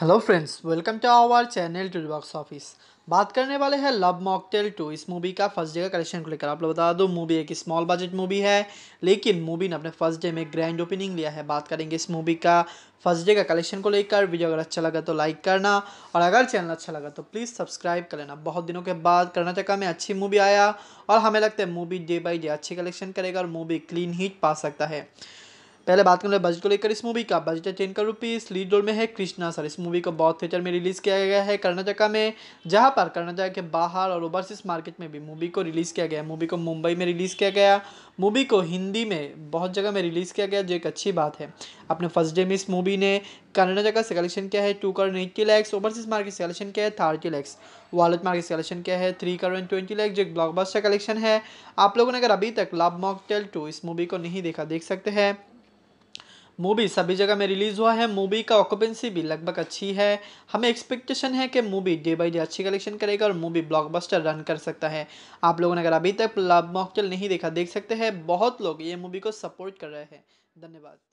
hello friends welcome to our channel tool box office बात करने वाले हैं लव मॉकटेल टू इस मूवी का फर्स्ट डे का कलेक्शन को लेकर आप लोग बता दो मूवी एक स्मॉल बजट मूवी है लेकिन मूवी ने अपने फर्स्ट डे में ग्रैंड ओपनिंग लिया है बात करेंगे इस मूवी का फर्स्ट डे का कलेक्शन को लेकर वीडियो अगर अच्छा लगा तो लाइक करना और अगर चैनल अच्छा लगा तो प्लीज़ सब्सक्राइब कर लेना बहुत दिनों के बाद कर्नाटका में अच्छी मूवी आया और हमें लगता है मूवी डे बाई डे अच्छी कलेक्शन करेगा और मूवी क्लीन हीट पा सकता है पहले बात करें बजट को लेकर इस मूवी का बजट है ten crore rupees lead role में है कृष्णा सर इस मूवी को बहुत थिएटर में रिलीज़ किया गया है कर्नाटका में जहाँ पर कर्नाटका के बाहर और ओवरसीज मार्केट में भी मूवी को रिलीज़ किया गया मूवी को मुंबई में रिलीज़ किया गया मूवी को हिंदी में बहुत जगह में रिलीज़ किया गया जो एक अच्छी बात है अपने फर्स्ट डे में इस मूवी ने कर्नाटका का से कलेक्शन किया है two crore eighty lakhs overseas market से कलेक्शन किया है थर्टी लैक्स वॉलेट मार्केट से कलेक्शन किया है थ्री करोड़ ट्वेंटी लैक्स जो एक ब्लॉकबस्टर कलेक्शन है आप लोगों ने अगर अभी तक लव मॉक टेल टू इस मूवी को नहीं देखा देख सकते हैं मूवी सभी जगह में रिलीज हुआ है मूवी का ऑक्यूपेंसी भी लगभग अच्छी है हमें एक्सपेक्टेशन है कि मूवी डे बाई डे अच्छी कलेक्शन करेगा और मूवी ब्लॉकबस्टर रन कर सकता है आप लोगों ने अगर अभी तक लव मॉकटेल नहीं देखा देख सकते हैं बहुत लोग ये मूवी को सपोर्ट कर रहे हैं धन्यवाद